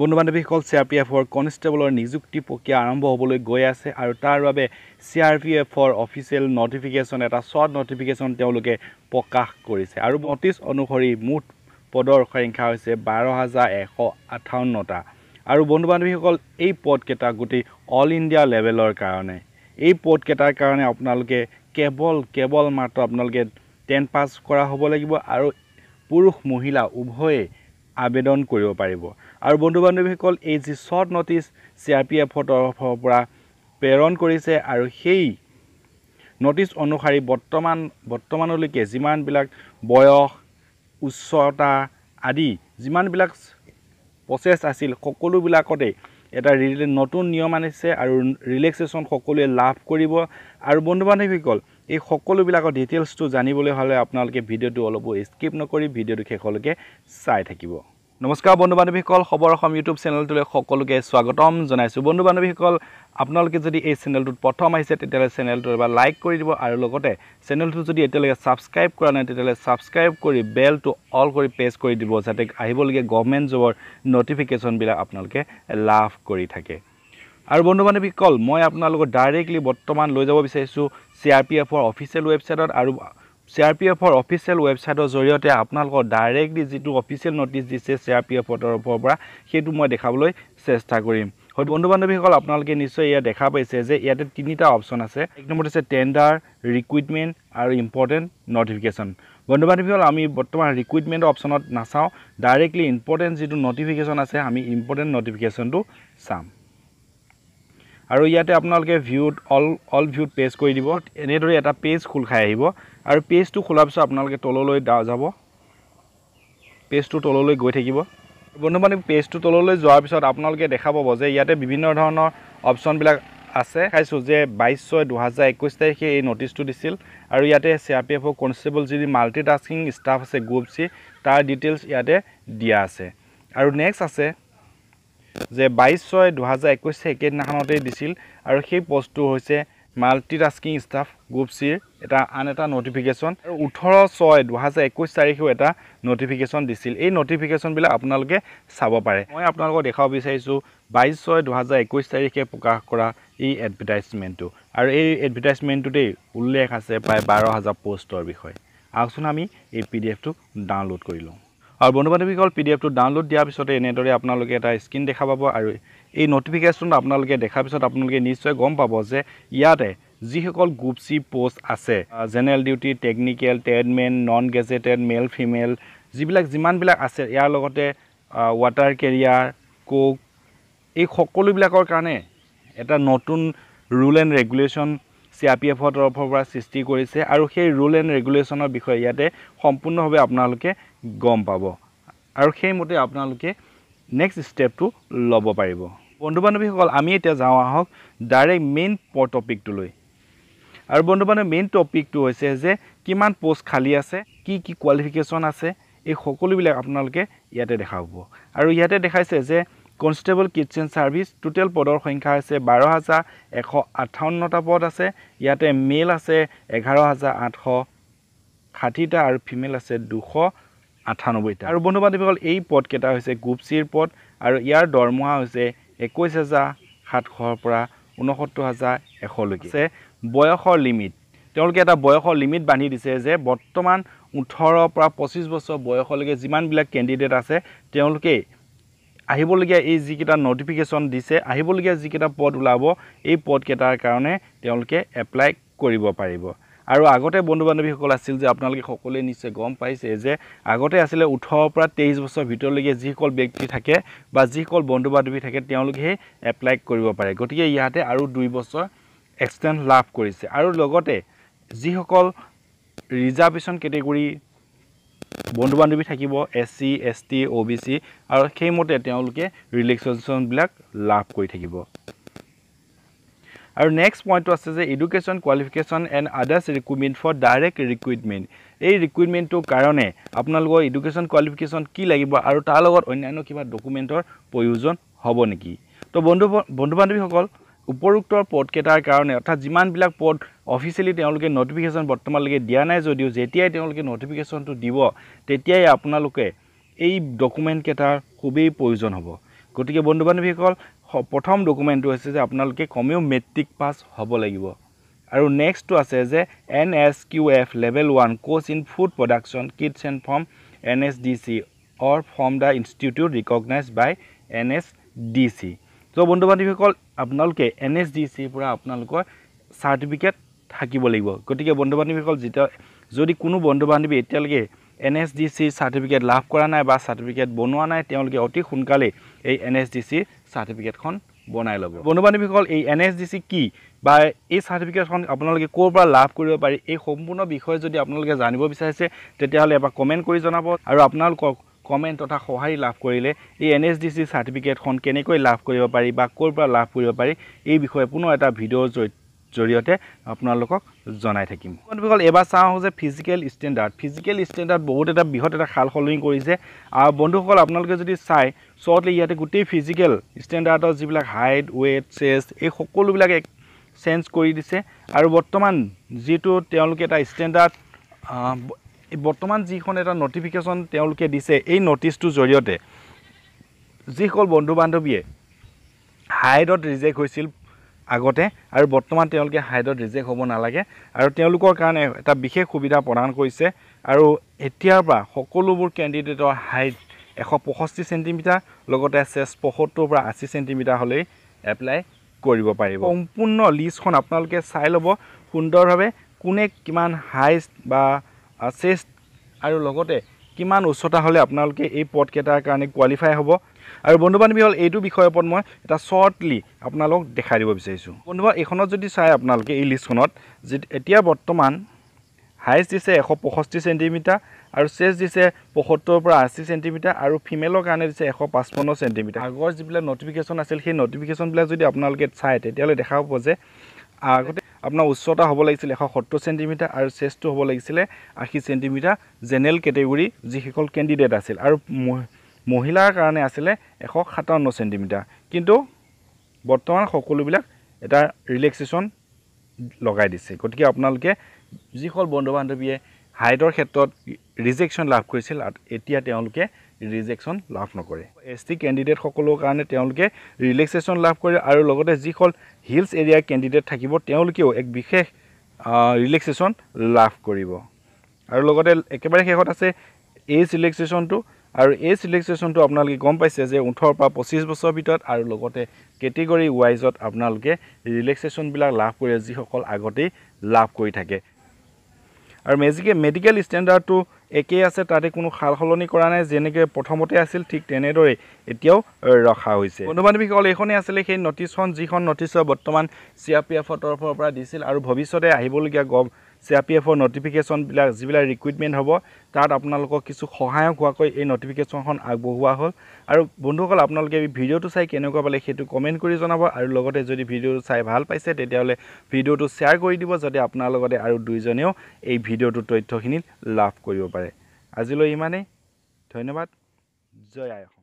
বন্ধু বান্ধৱীসকল C R P এফৰ কনষ্টেবলৰ নিযুক্তি প্ৰক্ৰিয়া আৰম্ভ হ'বলৈ গৈ আছে আৰু তাৰ বাবে চি আৰ পি এফৰ অফিচিয়েল নটিফিকেশ্যন এটা শ্বৰ্ট নটিফিকেশ্যন তেওঁলোকে প্ৰকাশ কৰিছে আৰু নটিছ অনুসৰি মুঠ পদৰ সংখ্যা হৈছে বাৰ হাজাৰ এশ আঠাৱন্নটা আৰু বন্ধু বান্ধৱীসকল এই পদকেইটা গোটেই অল ইণ্ডিয়া লেভেলৰ কাৰণে এই পদকেইটাৰ কাৰণে আপোনালোকে কেৱল কেৱল মাত্ৰ আপোনালোকে টেন পাছ কৰা হ'ব লাগিব আৰু পুৰুষ মহিলা উভয়ে আবেদন কৰিব পাৰিব আৰু বন্ধু বান্ধৱীসকল এই যি short notice C R P এফৰ তৰফৰ পৰা প্ৰেৰণ কৰিছে আৰু সেই নটিচ অনুসৰি বৰ্তমান বৰ্তমানলৈকে যিমানবিলাক বয়স উচ্চতা আদি যিমানবিলাক প্ৰচেছ আছিল সকলোবিলাকতে এটা ৰিলে নতুন নিয়ম আনিছে আৰু ৰিলেক্সেশ্যন সকলোৱে লাভ কৰিব আৰু বন্ধু বান্ধৱীসকল এই সকলোবিলাকৰ ডিটেইলছটো জানিবলৈ হ'লে আপোনালোকে ভিডিঅ'টো অলপো স্কিপ নকৰি ভিডিঅ'টো শেষলৈকে চাই থাকিব নমস্কাৰ বন্ধু বান্ধৱীসকল খবৰ অসম ইউটিউব চেনেলটোলৈ সকলোকে স্বাগতম জনাইছোঁ বন্ধু বান্ধৱীসকল আপোনালোকে যদি এই চেনেলটোত প্ৰথম আহিছে তেতিয়াহ'লে চেনেলটো এবাৰ লাইক কৰি দিব আৰু লগতে চেনেলটো যদি এতিয়ালৈকে ছাবস্ক্ৰাইব কৰা নাই তেতিয়াহ'লে ছাবস্ক্ৰাইব কৰি বেলটো অল কৰি প্ৰেছ কৰি দিব যাতে আহিবলগীয়া গভমেণ্ট জবৰ ন'টিফিকেশ্যনবিলাক আপোনালোকে লাভ কৰি থাকে আৰু বন্ধু বান্ধৱীসকল মই আপোনালোকক ডাইৰেক্টলি বৰ্তমান লৈ যাব বিচাৰিছোঁ চি আৰ পি এফৰ অফিচিয়েল ৱেবছাইটত আৰু চি আৰ পি এফৰ অফিচিয়েল ৱেবছাইটৰ জৰিয়তে আপোনালোকক ডাইৰেক্টলি যিটো অফিচিয়েল ন'টিছ দিছে চি আৰ পি এফৰ তৰফৰ পৰা সেইটো মই দেখাবলৈ চেষ্টা কৰিম হয়তো বন্ধু বান্ধৱীসকল আপোনালোকে নিশ্চয় ইয়াত দেখা পাইছে যে ইয়াতে তিনিটা অপশ্যন আছে এক নম্বৰটো আছে টেণ্ডাৰ ৰিকুইটমেণ্ট আৰু ইম্পৰ্টেণ্ট ন'টিফিকেশ্যন বন্ধু বান্ধৱীসকল আমি বৰ্তমান ৰিকুইটমেণ্ট অপশ্যনত নাচাওঁ ডাইৰেক্টলি ইম্পৰ্টেণ্ট যিটো ন'টিফিকেশ্যন আছে আমি ইম্পৰ্টেণ্ট ন'টিফিকেশ্যনটো চাম আৰু ইয়াতে আপোনালোকে ভিউত অল অল ভিউত পেজ কৰি দিব এনেদৰে এটা পেজ খোল খাই আহিব আৰু পেজটো খোলাৰ পিছত আপোনালোকে তললৈ যাব পেজটো তললৈ গৈ থাকিব বন্ধু বান্ধৱ পেজটো তললৈ যোৱাৰ পিছত আপোনালোকে দেখা পাব যে ইয়াতে বিভিন্ন ধৰণৰ অপশ্যনবিলাক আছে খাইছোঁ যে বাইছ ছয় দুহেজাৰ একৈছ তাৰিখে এই ন'টিছটো দিছিল আৰু ইয়াতে চি আৰ পি এফৰ কনষ্টেবল যি মাল্টি টাস্কিং ষ্টাফ আছে গ্ৰুপ চি তাৰ ডিটেইলছ ইয়াতে দিয়া আছে আৰু নেক্সট আছে যে বাইছ ছয় দুহেজাৰ একৈছ একেদিনাখনতেই দিছিল আৰু সেই পষ্টটো হৈছে মাল্টি টাস্কিং ষ্টাফ গ্ৰুপ চিৰ এটা আন এটা ন'টিফিকেশ্যন আৰু ওঠৰ ছয় দুহেজাৰ একৈছ তাৰিখেও এটা ন'টিফিকেশ্যন দিছিল এই ন'টিফিকেশ্যনবিলাক আপোনালোকে চাব পাৰে মই আপোনালোকক দেখাব বিচাৰিছোঁ বাইছ ছয় দুহেজাৰ একৈছ তাৰিখে প্ৰকাশ কৰা এই এডভাৰটাইজমেণ্টটো আৰু এই এডভাৰটাইজমেণ্টটোতেই উল্লেখ আছে প্ৰায় বাৰ হাজাৰ পষ্টৰ বিষয়ে আহকচোন আমি এই পি ডি এফটো ডাউনলোড কৰি লওঁ আৰু বন্ধু বান্ধৱীসকল পি ডি এফটো ডাউনলোড দিয়াৰ পিছতে এনেদৰে আপোনালোকে এটা স্ক্ৰীণ দেখা পাব আৰু এই নটিফিকেশ্যনটো আপোনালোকে দেখাৰ পিছত আপোনালোকে নিশ্চয় গম পাব যে ইয়াতে যিসকল গ্ৰুপ চি পোষ্ট আছে general duty technical tradesmen non gazetted male female যিবিলাক যিমানবিলাক আছে ইয়াৰ লগতে ৱাটাৰ কেৰিয়াৰ ক'ক এই সকলোবিলাকৰ কাৰণে এটা নতুন rule and regulation C R P এফৰ তৰফৰ পৰা সৃষ্টি কৰিছে আৰু সেই ৰুল এণ্ড ৰেগুলেশ্যনৰ বিষয়ে ইয়াতে সম্পূৰ্ণভাৱে আপোনালোকে গম পাব আৰু সেইমতে আপোনালোকে নেক্সট ষ্টেপটো ল'ব পাৰিব বন্ধু বান্ধৱীসকল আমি এতিয়া যাওঁ আহক ডাইৰেক্ট মেইন টপিকটোলৈ আৰু বন্ধু বান্ধৱ মেইন টপিকটো হৈছে যে কিমান পষ্ট খালী আছে কি কি কোৱালিফিকেশ্যন আছে এই সকলোবিলাক আপোনালোকে ইয়াতে দেখা পাব আৰু ইয়াতে দেখাইছে যে কনষ্টেবল কিটচেন চাৰ্ভিছ টোটেল পদৰ সংখ্যা হৈছে বাৰ হাজাৰ এশ আঠাৱন্নটা পদ আছে ইয়াতে মেল আছে এঘাৰ হাজাৰ আঠশ ষাঠিটা আৰু ফিমেল আছে দুশ আঠানব্বৈটা আৰু বন্ধু বান্ধৱীসকল এই পদকেইটা হৈছে গ্ৰুপ চিৰ পদ আৰু ইয়াৰ দৰমহা হৈছে একৈছ হাজাৰ সাতশৰ পৰা ঊনসত্তৰ হাজাৰ এশলৈকে আছে বয়সৰ লিমিট তেওঁলোকে এটা বয়সৰ লিমিট বান্ধি দিছে যে বৰ্তমান ওঠৰৰ পৰা পঁচিছ বছৰ বয়সলৈকে যিমানবিলাক কেণ্ডিডেট আছে তেওঁলোকেই আহিবলগীয়া এই যিকেইটা নটিফিকেশ্যন দিছে আহিবলগীয়া যিকেইটা পদ ওলাব এই পদকেইটাৰ কাৰণে তেওঁলোকে এপ্লাই কৰিব পাৰিব আৰু আগতে বন্ধু বান্ধৱীসকল আছিল যে আপোনালোকে সকলোৱে নিশ্চয় গম পাইছে যে আগতে আছিলে ওঠৰৰ পৰা তেইছ বছৰ ভিতৰলৈকে যিসকল ব্যক্তি থাকে বা যিসকল বন্ধু বান্ধৱী থাকে তেওঁলোকেহে এপ্লাই কৰিব পাৰে গতিকে ইয়াতে আৰু দুই বছৰ এক্সটেণ্ড লাভ কৰিছে আৰু লগতে যিসকল ৰিজাৰ্ভেশ্যন কেটেগৰী বন্ধু বান্ধৱী থাকিব S C S T O' B C আৰু সেইমতে তেওঁলোকে ৰিলেক্সেশ্যনবিলাক লাভ কৰি থাকিব আৰু নেক্সট পইণ্টটো আছে যে education qualification and others recruitment for direct recruitment এই ৰিকুইটমেণ্টটোৰ কাৰণে আপোনালোকৰ এডুকেশ্যন কোৱালিফিকেশ্যন কি লাগিব আৰু তাৰ লগত অন্যান্য কিবা ডকুমেণ্টৰ প্ৰয়োজন হ'ব নেকি তো বন্ধু বন্ধু বান্ধৱীসকল উপৰোক্ত পদকেইটাৰ কাৰণে অৰ্থাৎ যিমানবিলাক পদ অফিচিয়েলি তেওঁলোকে ন'টিফিকেশ্যন বৰ্তমানলৈকে দিয়া নাই যদিও যেতিয়াই তেওঁলোকে ন'টিফিকেশ্যনটো দিব তেতিয়াই আপোনালোকে এই ডকুমেণ্টকেইটাৰ খুবেই প্ৰয়োজন হ'ব গতিকে বন্ধু বান্ধৱীসকল প্ৰথম ডকুমেণ্টটো হৈছে যে আপোনালোকে কমেও মেট্ৰিক পাছ হ'ব লাগিব আৰু নেক্সটটো আছে যে N S Q F level one course in food production kits and from N S D C or from the institute recognise by N S D C so' বন্ধু বান্ধৱীসকল আপোনালোকে এন এছ ডি চিৰ পৰা আপোনালোকৰ certificate থাকিব লাগিব গতিকে বন্ধু বান্ধৱীসকল যেতিয়া যদি কোনো বন্ধু বান্ধৱী এতিয়ালৈকে এন এছ ডি চিৰ চাৰ্টিফিকেট লাভ কৰা নাই বা চাৰ্টিফিকেট বনোৱা নাই তেওঁলোকে অতি সোনকালেই এই এন এছ ডি চিৰ চাৰ্টিফিকেটখন বনাই ল'ব বন্ধু বান্ধৱীসকল এই এন এছ ডি চি কি বা এই চাৰ্টিফিকেটখন আপোনালোকে ক'ৰ পৰা লাভ কৰিব পাৰি এই সম্পূৰ্ণ বিষয়ে যদি আপোনালোকে জানিব বিচাৰিছে তেতিয়াহ'লে এবাৰ কমেণ্ট কৰি জনাব আৰু আপোনালোকক কমেণ্ট তথা সঁহাৰি লাভ কৰিলে এই এন এছ ডি চি চাৰ্টিফিকেটখন কেনেকৈ লাভ কৰিব পাৰি বা ক'ৰ পৰা লাভ কৰিব পাৰি এই বিষয়ে পুনৰ এটা ভিডিঅ'ৰ জৰিয়তে আপোনালোকক জনাই থাকিম বন্ধুসকল এবাৰ চাওঁ যে ফিজিকেল ষ্টেণ্ডাৰ্ড ফিজিকেল ষ্টেণ্ডাৰ্ড বহুত এটা বৃহৎ এটা সাল সলনি কৰিছে আৰু বন্ধুসকল আপোনালোকে যদি চাই চৰ্টলি ইয়াতে গোটেই ফিজিকেল ষ্টেণ্ডাৰ্ডৰ যিবিলাক হাইট ৱেইট চেষ্ট এই সকলোবিলাক এক চেঞ্জ কৰি দিছে আৰু বৰ্তমান যিটো তেওঁলোকে এটা ষ্টেণ্ডাৰ্ড বৰ্তমান যিখন এটা ন'টিফিকেশ্যন তেওঁলোকে দিছে এই ন'টিচটোৰ জৰিয়তে যিসকল বন্ধু বান্ধৱীয়ে হাইডত ৰিজেক্ট হৈছিল আগতে আৰু বৰ্তমান তেওঁলোকে হাইডত ৰিজেক্ট হ'ব নালাগে আৰু তেওঁলোকৰ কাৰণে এটা বিশেষ সুবিধা প্ৰদান কৰিছে আৰু এতিয়াৰ পৰা সকলোবোৰ কেণ্ডিডেটৰ হাইট এশ পয়ষষ্ঠি চেণ্টিমিটাৰ লগতে চেছ পঁসত্তৰৰ পৰা আশী চেণ্টিমিটাৰ হ'লেই এপ্লাই কৰিব পাৰিব সম্পূৰ্ণ লিষ্টখন আপোনালোকে চাই ল'ব সুন্দৰভাৱে কোনে কিমান হাইষ্ট বা চেষ্ট আৰু লগতে কিমান উচ্চতা হ'লে আপোনালোকে এই পদকেইটাৰ কাৰণে কোৱালিফাই হ'ব আৰু বন্ধু বান্ধৱী হ'ল এইটো বিষয়ৰ ওপৰত মই এটা শ্বৰ্টলি আপোনালোকক দেখাই দিব বিচাৰিছোঁ বন্ধু এইখনত যদি চায় আপোনালোকে এই লিষ্টখনত যি এতিয়া বৰ্তমান হাইষ্ট দিছে এশ পয়ষষ্ঠি চেণ্টিমিটাৰ আৰু চেষ্ট দিছে পয়সত্তৰৰ পৰা আশী চেণ্টিমিটাৰ আৰু ফিমেলৰ কাৰণে দিছে এশ পঁচপন্ন চেণ্টিমিটাৰ আগৰ যিবিলাক নটিফিকেশ্যন আছিল সেই নটিফিকেশ্যনবিলাক যদি আপোনালোকে চায় তেতিয়াহ'লে দেখা পাব যে আগতে আপোনাৰ উচ্চতা হ'ব লাগিছিলে এশ সত্তৰ চেণ্টিমিটাৰ আৰু চেষ্টটো হ'ব লাগিছিলে আশী চেণ্টিমিটাৰ জেনেৰেল কেটেগৰী যিসকল কেণ্ডিডেট আছিল আৰু মহিলাৰ কাৰণে আছিলে এশ সাতাৱন্ন চেণ্টিমিটাৰ কিন্তু বৰ্তমান সকলোবিলাক এটা ৰিলেক্সেশ্যন লগাই দিছে গতিকে আপোনালোকে যিসকল বন্ধু বান্ধৱীয়ে হাইডৰ ক্ষেত্ৰত ৰিজেকশ্যন লাভ কৰিছিল এতিয়া তেওঁলোকে ৰিজেকশ্যন লাভ নকৰে এছ টি কেণ্ডিডেটসকলৰ কাৰণে তেওঁলোকে ৰিলেক্সেশ্যন লাভ কৰে আৰু লগতে যিসকল হিলছ এৰিয়াৰ কেণ্ডিডেট থাকিব তেওঁলোকেও এক বিশেষ ৰিলেক্সেশ্যন লাভ কৰিব আৰু লগতে একেবাৰে শেষত আছে এজ ৰিলেক্সেশ্যনটো আৰু এজ ৰিলেক্সেশ্যনটো আপোনালোকে গম পাইছে যে ওঠৰৰ পৰা পঁচিছ বছৰৰ ভিতৰত আৰু লগতে কেটেগৰী ৱাইজত আপোনালোকে ৰিলেক্সেশ্যনবিলাক লাভ কৰে যিসকল আগতেই লাভ কৰি থাকে আৰু মেজিকে মেডিকেল ষ্টেণ্ডাৰ্ডটো একেই আছে তাতে কোনো সাল সলনি কৰা নাই যেনেকৈ প্ৰথমতে আছিল ঠিক তেনেদৰে এতিয়াও ৰখা হৈছে বন্ধু বান্ধৱীসকল এইখনেই আছিলে সেই নটিছখন যিখন নটিছৰ বৰ্তমান চি আৰ পি এফৰ তৰফৰ পৰা দিছিল আৰু ভৱিষ্যতে আহিবলগীয়া গ চি আৰ পি এফৰ ন'টিফিকেশ্যনবিলাক যিবিলাক ৰিক্ৰুইটমেণ্ট হ'ব তাত আপোনালোকক কিছু সহায়ক হোৱাকৈ এই ন'টিফিকেশ্যনখন আগবঢ়োৱা হ'ল আৰু বন্ধুসকল আপোনালোকে এই ভিডিঅ'টো চাই কেনেকুৱা পালে সেইটো কমেণ্ট কৰি জনাব আৰু লগতে যদি ভিডিঅ'টো চাই ভাল পাইছে তেতিয়াহ'লে ভিডিঅ'টো শ্বেয়াৰ কৰি দিব যাতে আপোনাৰ লগতে আৰু দুইজনেও এই ভিডিঅ'টোৰ তথ্যখিনি লাভ কৰিব পাৰে আজিলৈ ইমানেই ধন্যবাদ জয় আয়